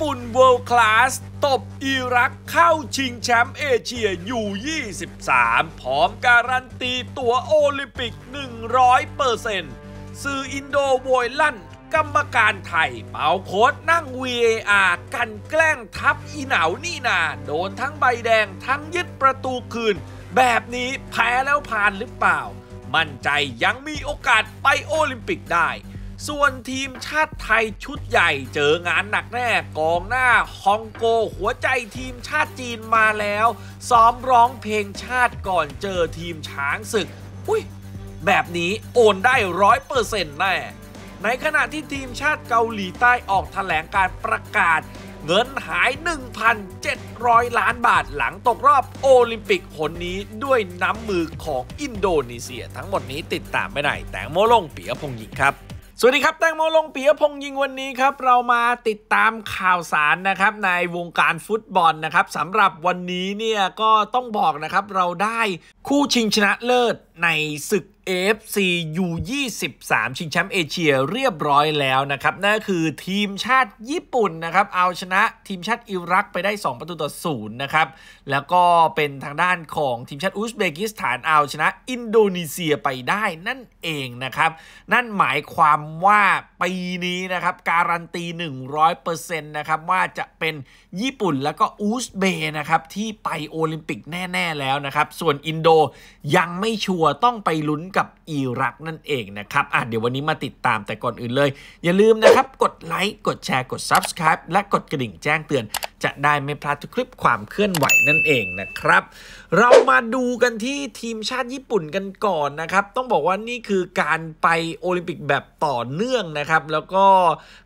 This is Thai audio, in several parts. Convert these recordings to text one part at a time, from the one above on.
ปุ่นเวิลด์คลาส ตบอิรักเข้าชิงแชมป์เอเชียอยู่ 23 พร้อมการันตีตั๋วโอลิมปิก 100%สื่ออินโดโวยลั่นกรรมการไทยเป่าโค้ดนั่ง VAR กันแกล้งทับอีเหนาวนี่นาโดนทั้งใบแดงทั้งยึดประตูคืน แบบนี้แพ้แล้วผ่านหรือเปล่า มั่นใจยังมีโอกาสไปโอลิมปิกได้ส่วนทีมชาติไทยชุดใหญ่เจองานหนักแน่กองหน้าฮองโกหัวใจทีมชาติจีนมาแล้ว ซ้อมร้องเพลงชาติก่อนเจอทีมช้างศึกอุ้ยแบบนี้โอนได้ร้อยเปอร์เซ็นต์แน่ ในขณะที่ทีมชาติเกาหลีใต้ออกแถลงการประกาศ เงินหาย 1,700 ล้านบาทหลังตกรอบโอลิมปิกผนนี้ด้วยน้ำมือของอินโดนีเซีย ทั้งหมดนี้ติดตามไม่ได้ แต่โมลงปียพงศ์หญิงครับสวัสดีครับแตงโมลงปียพงษ์ยิงวันนี้ครับ เรามาติดตามข่าวสารนะครับในวงการฟุตบอลนะครับสำหรับวันนี้เนี่ยก็ต้องบอกนะครับ เราได้คู่ชิงชนะเลิศในศึก AFC U23 ชิงแชมป์เอเชียเรียบร้อยแล้วนะครับ นั่นคือทีมชาติญี่ปุ่นนะครับเอาชนะทีมชาติอิรักไปได้ 2 ประตูต่อศูนย์นะครับแล้วก็เป็นทางด้านของทีมชาติอุซเบกิสถานเอาชนะอินโดนีเซียไปได้นั่นเองนะครับนั่นหมายความว่าปีนี้นะครับการันตี100%นะครับว่าจะเป็นญี่ปุ่นแล้วก็อุซเบนะครับที่ไปโอลิมปิกแน่ๆแล้วนะครับส่วนอินโดยังไม่ชัวร์ต้องไปลุ้นกับอิรักนั่นเองนะครับ อ่ะ เดี๋ยววันนี้มาติดตามแต่ก่อนอื่นเลย อย่าลืมนะครับกดไลค์ กดแชร์กด Subscribe และกดกระดิ่งแจ้งเตือนจะได้ไม่พลาดทุกคลิปความเคลื่อนไหวนั่นเองนะครับ เรามาดูกันที่ทีมชาติญี่ปุ่นกันก่อนนะครับ ต้องบอกว่านี่คือการไปโอลิมปิกแบบต่อเนื่องนะครับ แล้วก็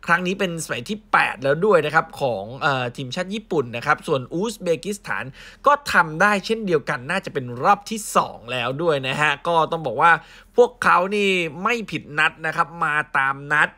ครั้งนี้เป็นสมัยที่ 8 แล้วด้วยนะครับของออทีมชาติญี่ปุ่นนะครับ ส่วนอุซเบกิสถาน ก็ทำได้เช่นเดียวกันน่าจะเป็นรอบที่ 2 แล้วด้วยนะฮะ ก็ต้องบอกว่าพวกเขานี่ไม่ผิดนัดนะครับมาตามนัด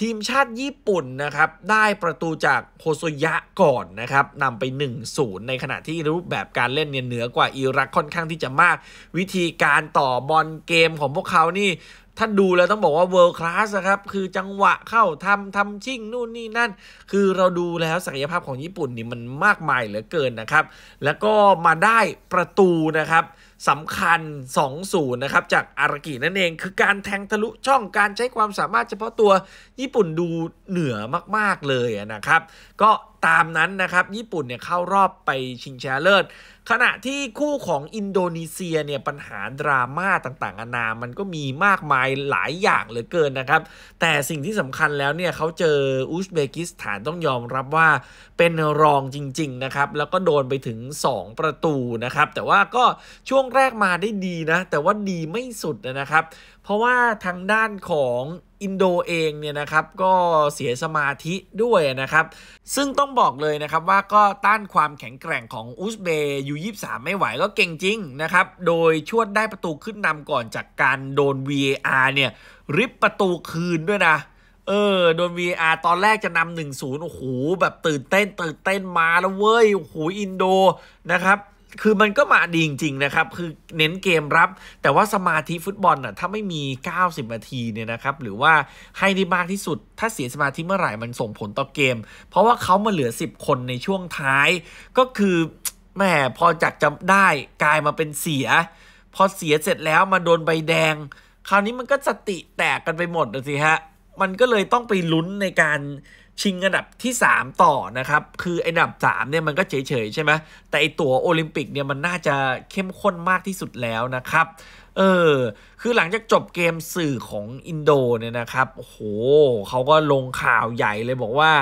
ทีมชาติญี่ปุ่นนะครับ ได้ประตูจากโฮโซยะก่อนนะครับนำไป1-0ในขณะที่รูปแบบการเล่นเนี่ยเหนือกว่าอิรักค่อนข้างที่จะมาก วิธีการต่อบอลเกมของพวกเขานี่ ถ้าดูแล้วต้องบอกว่าเวิร์คลาสะครับ คือจังหวะเข้าทำทำชิ่งนู่นนี่นั่น คือเราดูแล้วศักยภาพของญี่ปุ่นนี่มันมากมายเหลือเกินนะครับ แล้วก็มาได้ประตูนะครับสำคัญ2ูนนะครับจากอารากินั่น เองคือการแทง ทะลุช่องการใช้ความสามารถเฉพาะตัวญี่ปุ่นดูเหนือมาก ๆเลยนะครับ ก็ตามนั้นนะครับ ญี่ปุ่นเนี่ยเข้ารอบไปชิงแชมป์เลิศ ขณะที่คู่ของอินโดนีเซียเนี่ยปัญหา ดราม่าต่างๆนานา มันก็มีมากมายหลายอย่าง เหลือเกินนะครับ แต่สิ่งที่สำคัญแล้วเนี่ยเขาเจออุซเบกิสถานต้องยอมรับว่าเป็นรองจริงๆนะครับแล้วก็โดนไปถึง 2 ประตูนะครับแต่ว่าก็ช่วงแรกมาได้ดีนะแต่ว่าดีไม่สุดนะครับ เพราะว่าทางด้านของอินโดเองเนี่ย นะครับก็เสียสมาธิด้วยนะครับ ซึ่งต้องบอกเลยนะครับว่าก็ต้านความแข็งแกร่งของอุซเบย์ยูยาไม่ไหวก็เก่ง จริง นะครับ โดยชวดได้ประตูขึ้นนำก่อนจากการโดน VAR เนี่ยริบประตูคืนด้วยนะเออโดน VR ตอนแรกจะนำหนึ่งศูนย์โอ้โหแบบตื่นเต้นตื่นเต้นมาแล้วเว้ยโอ้โหอินโดนะครับคือมันก็มาดีจริง ๆ นะครับ คือเน้นเกมรับ แต่ว่าสมาธิฟุตบอลน่ะถ้าไม่มี 90นาทีเนี่ยนะครับ หรือว่าให้ได้มากที่สุด ถ้าเสียสมาธิเมื่อไหร่มันส่งผลต่อเกม เพราะว่าเขามาเหลือ 10 คนในช่วงท้าย ก็คือแม่พอจักจะได้กลายมาเป็นเสีย พอเสียเสร็จแล้วมาโดนใบแดง คราวนี้มันก็สติแตกกันไปหมดสิฮะ มันก็เลยต้องไปลุ้นในการชิงอันดับที่ 3 ต่อนะครับ คืออันดับ3เนี่ยมันก็เฉยๆใช่ไหมแต่ไอตัวโอลิมปิกเนี่ยมันน่าจะเข้มข้นมากที่สุดแล้วนะครับ เออคือหลังจากจบเกมสื่อของอินโดเนี่ยนะครับโห เขาก็ลงข่าวใหญ่เลยบอกว่า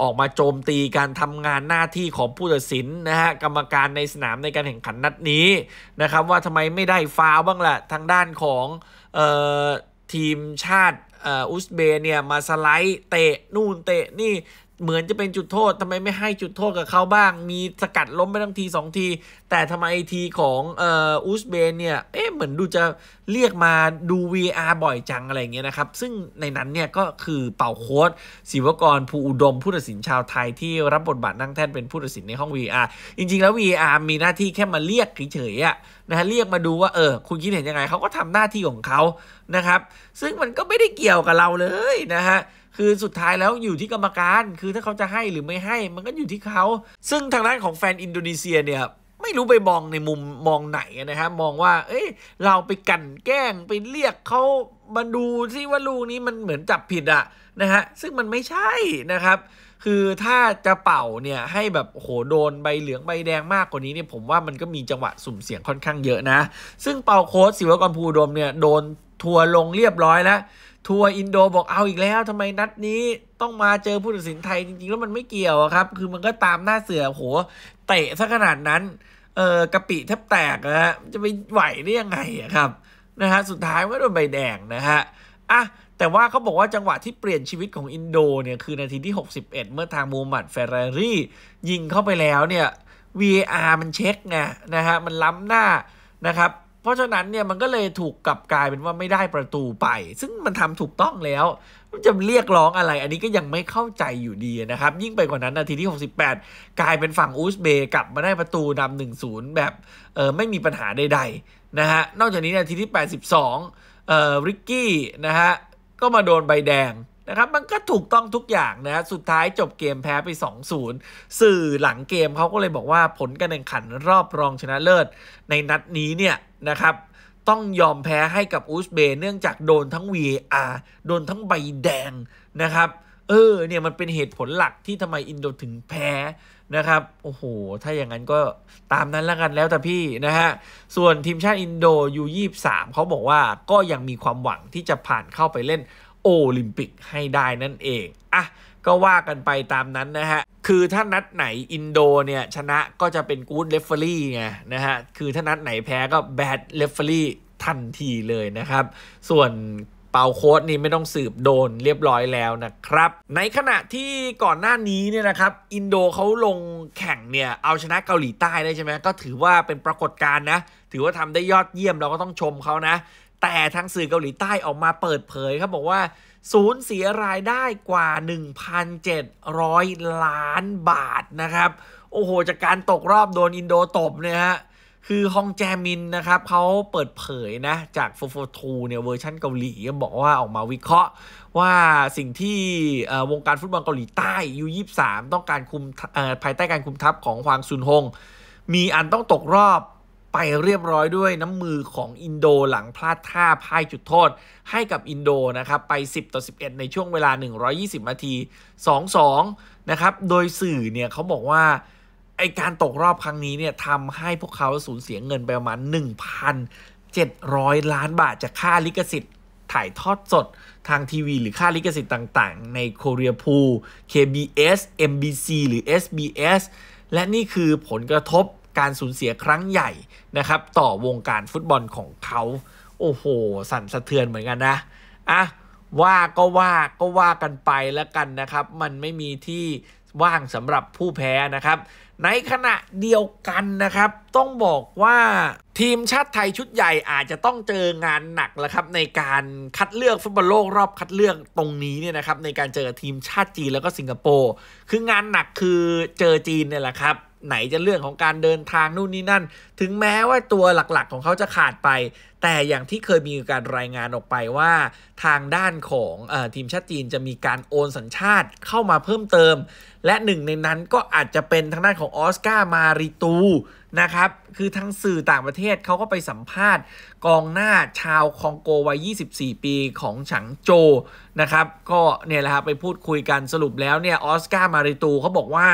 ออกมาโจมตีการทำงานหน้าที่ของผู้ตัดสินนะฮะ กรรมการในสนามในการแข่งขันนัดนี้นะครับ ว่าทำไมไม่ได้ฟาวบ้างละ่ะทางด้านของทีมชาติอุซเบเนี่ยมาสไลด์เตะนู่นเตะนี่เหมือนจะเป็นจุดโทษทำไมไม่ให้จุดโทษกับเขาบ้าง มีสกัดล้มไปทั้งที 2 ที แต่ทำไมทีของอุซเบเนี่ยเอ๊ะเหมือนดูจะเรียกมาดู VR บ่อยจังอะไรเงี้ยนะครับ ซึ่งในนั้นเนี่ยก็คือเป่าโค้ดศิวกรภูอุดม ผู้ตัดสินชาวไทยที่รับบทบาทนั่งแท่นเป็นผู้ตัดสินในห้อง VR จริง ๆแล้ว VR มีหน้าที่แค่มาเรียกเฉยๆอะนะฮะเรียกมาดูว่าเออคุณคิดเห็นยังไงเขาก็ทำหน้าที่ของเขานะครับซึ่งมันก็ไม่ได้เกี่ยวกับเราเลยนะฮะคือสุดท้ายแล้วอยู่ที่กรรมการคือถ้าเขาจะให้หรือไม่ให้มันก็อยู่ที่เขา ซึ่งทางด้านของแฟนอินโดนีเซียเนี่ยไม่รู้ไปมองในมุมมองไหนนะฮะมองว่าเอ้ยเราไปกันแกล้งไปเรียกเขามาดูที่ว่าลูกนี้มันเหมือนจับผิดอะ่ะนะฮะซึ่งมันไม่ใช่นะครับคือถ้าจะเป่าเนี่ยให้แบบโหโดนใบเหลืองใบแดงมากกว่านี้เนี่ยผมว่ามันก็มีจังหวะสุ่มเสี่ยงค่อนข้างเยอะนะ ซึ่งเป่าโค้ดสิวกรภูดมเนี่ยโดนทัวลงเรียบร้อยแล้ว ทัวร์อินโดบอกเอาอีกแล้ว ทำไมนัดนี้ต้องมาเจอผู้ตัดสินไทยจริงๆแล้วมันไม่เกี่ยวครับคือมันก็ตามหน้าเสือโหเตะซะขนาดนั้นเออกะปิแทบแตกนะฮะจะไปไหวได้ยังไงครับนะฮะสุดท้ายก็โดนใบแดงนะฮะอ่ะแต่ว่าเขาบอกว่าจังหวะที่เปลี่ยนชีวิตของอินโดเนี่ย คือนาทีที่ 61 เมื่อทางมูมัดเฟรเรรี่ยิงเข้าไปแล้วเนี่ย VAR มันเช็คไงนะฮะมันล้ำหน้านะครับเพราะฉะนั้นเนี่ยมันก็เลยถูกกลับกลายเป็นว่าไม่ได้ประตูไป ซึ่งมันทำถูกต้องแล้วจะเรียกร้องอะไรอันนี้ก็ยังไม่เข้าใจอยู่ดีนะครับ ยิ่งไปกว่านั้นนาทีที่ 68 กลายเป็นฝั่งอุซเบกกลับมาได้ประตูนำา1-0แบบเออไม่มีปัญหาใดๆนะฮะนอกจากนี้นาทีที่ 82เอ่อริกกี้นะฮะก็มาโดนใบแดงนะครับ มันก็ถูกต้องทุกอย่างนะสุดท้ายจบเกมแพ้ไป 2-0 สื่อหลังเกมเขาก็เลยบอกว่าผลการแข่งขันรอบรองชนะเลิศ ในนัดนี้เนี่ยนะครับ ต้องยอมแพ้ให้กับอุซเบเนื่องจากโดนทั้ง VAR โดนทั้งใบแดงนะครับเออเนี่ยมันเป็นเหตุผลหลักที่ทำไมอินโดถึงแพ้นะครับ โอ้โห ถ้าอย่างนั้นก็ตามนั้นแล้วกันแล้วแต่พี่นะฮะ ส่วนทีมชาติอินโดยูยีสามเขาบอกว่าก็ยังมีความหวังที่จะผ่านเข้าไปเล่น โอลิมปิกให้ได้นั่นเอง อ่ะก็ว่ากันไปตามนั้นนะฮะ คือถ้านัดไหนอินโดเนี่ยชนะก็จะเป็นกู๊ดเลฟเฟอรี่ไงนะฮะ คือถ้านัดไหนแพ้ก็แบดเลฟเฟอรี่ทันทีเลยนะครับส่วนเป่าโค้ดนี่ไม่ต้องสืบโดนเรียบร้อยแล้วนะครับ ในขณะที่ก่อนหน้านี้เนี่ยนะครับ อินโดเขาลงแข่งเนี่ย เอาชนะเกาหลีใต้ได้ใช่ไหมก็ถือว่าเป็นปรากฏการณ์นะ ถือว่าทำได้ยอดเยี่ยมเราก็ต้องชมเขานะ แต่ทางสื่อเกาหลีใต้ออกมาเปิดเผยครับ บอกว่าสูญเสียรายได้กว่า 1,700 ล้านบาทนะครับ โอ้โหจากการตกรอบโดนอินโดตบเนี่ยฮะคือฮองแจมินนะครับเขาเปิดเผยนะ จากโฟโฟทูเนี่ยเวอร์ชันเกาหลี บอกว่าออกมาวิเคราะห์ว่าสิ่งที่วงการฟุตบอลเกาหลีใต้ยูยีต้องการคุมภายใต้การคุมทัพของฮวางซุนฮงมีอันต้องตกรอบไปเรียบร้อยด้วยน้ำมือของอินโดหลังพลาดท่าพ่ายจุดโทษให้กับอินโดนะครับ ไป 10ต่อ11 ในช่วงเวลา 120นาที 2-2นะครับโดยสื่อเนี่ยเขาบอกว่าไอการตกรอบครั้งนี้เนี่ยทำให้พวกเขาสูญเสียเงินไปประมาณ 1,700 ล้านบาท จากค่าลิขสิทธิ์ ถ่ายทอดสดทางทีวีหรือค่าลิขสิทธิ์ต่าง ๆ ในโคเรียพู KBS MBC หรือ SBS และนี่คือผลกระทบการสูญเสียครั้งใหญ่นะครับต่อวงการฟุตบอลของเขา โอ้โห สั่นสะเทือนเหมือนกันนะอ่ะว่าก็ว่าก็ว่ากันไปแล้วกันนะครับ มันไม่มีที่ว่างสำหรับผู้แพ้นะครับในขณะเดียวกันนะครับ ต้องบอกว่าทีมชาติไทยชุดใหญ่อาจจะต้องเจองานหนักแล้วครับ ในการคัดเลือกฟุตบอลโลก รอบคัดเลือกตรงนี้เนี่ยนะครับ ในการเจอทีมชาติจีนแล้วก็สิงคโปร์คืองานหนักคือเจอจีนเนี่ยแหละครับไหนจะเรื่องของการเดินทางนู่นนี่นั่น ถึงแม้ว่าตัวหลักๆ ของเขาจะขาดไป แต่อย่างที่เคยมีการรายงานออกไปว่า ทางด้านของอทีมชาติจีนจะมีการโอนสัญชาติเข้ามาเพิ่มเติม และหนึ่งในนั้นก็อาจจะเป็นทางด้านของออสการ์มาริตูนะครับ คือทางสื่อต่างประเทศเขาก็ไปสัมภาษณ์ กองหน้าชาวคองโกวัย 24 ปีของฉังโจนะครับ ก็เนี่ยแหละครับไปพูดคุยกันสรุปแล้วเนี่ยออสการ์มาริตูเขาบอกว่า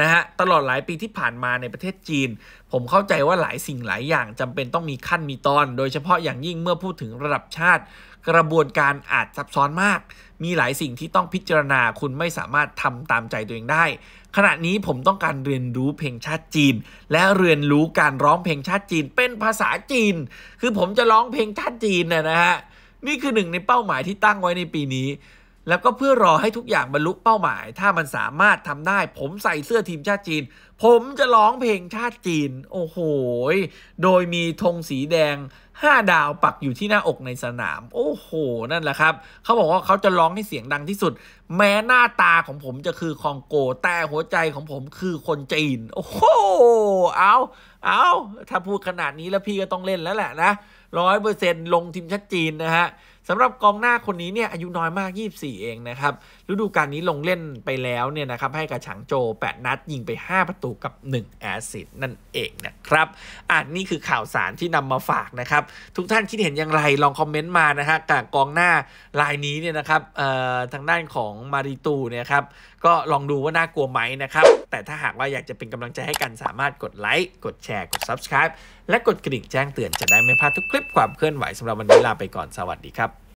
นะฮะตลอดหลายปีที่ผ่านมาในประเทศจีน ผมเข้าใจว่าหลายสิ่งหลายอย่างจำเป็นต้องมีขั้นมีตอน โดยเฉพาะอย่างยิ่งเมื่อพูดถึงระดับชาติ กระบวนการอาจซับซ้อนมาก มีหลายสิ่งที่ต้องพิจารณาคุณไม่สามารถทำตามใจตัวเองได้ ขณะนี้ผมต้องการเรียนรู้เพลงชาติจีน และเรียนรู้การร้องเพลงชาติจีนเป็นภาษาจีน คือผมจะร้องเพลงชาติจีนน่ยนะฮะนี่คือหนึ่งในเป้าหมายที่ตั้งไว้ในปีนี้แล้วก็เพื่อรอให้ทุกอย่างบรรลุเป้าหมาย ถ้ามันสามารถทำได้ ผมใส่เสื้อทีมชาติจีน ผมจะร้องเพลงชาติจีน โอ้โห โดยมีธงสีแดง 5 ดาวปักอยู่ที่หน้าอกในสนาม โอ้โห นั่นแหละครับ เขาบอกว่าเขาจะร้องให้เสียงดังที่สุด แม้หน้าตาของผมจะคือคองโก แต่หัวใจของผมคือคนจีน โอ้โห เอา เอา ถ้าพูดขนาดนี้แล้วพี่ก็ต้องเล่นแล้วแหละนะร้อยเปอร์เซ็นต์ลงทีมชาติจีนนะฮะสำหรับกองหน้าคนนี้เนี่ยอายุน้อยมาก 24 เองนะครับฤดูกาลนี้ลงเล่นไปแล้วเนี่ยนะครับให้กับฉางโจ 8 นัดยิงไป 5 ประตูกับ 1 แอสซิสตนั่นเองนะครับ อ่านี่คือข่าวสารที่นำมาฝากนะครับ ทุกท่านคิดเห็นอย่างไร ลองคอมเมนต์มานะฮะกับกองหน้าลายนี้เนี่ยนะครับเอ่อทางด้านของมาริตูเนี่ยครับก็ลองดูว่าน่ากลัวไหมนะครับแต่ถ้าหากว่าอยากจะเป็นกำลังใจให้กันสามารถกดไลค์กดแชร์กด subscribe และกดกระดิ่งแจ้งเตือนจะได้ไม่พลาดทุกคลิปความเคลื่อนไหวสำหรับวันนี้ลาไปก่อนสวัสดีครับ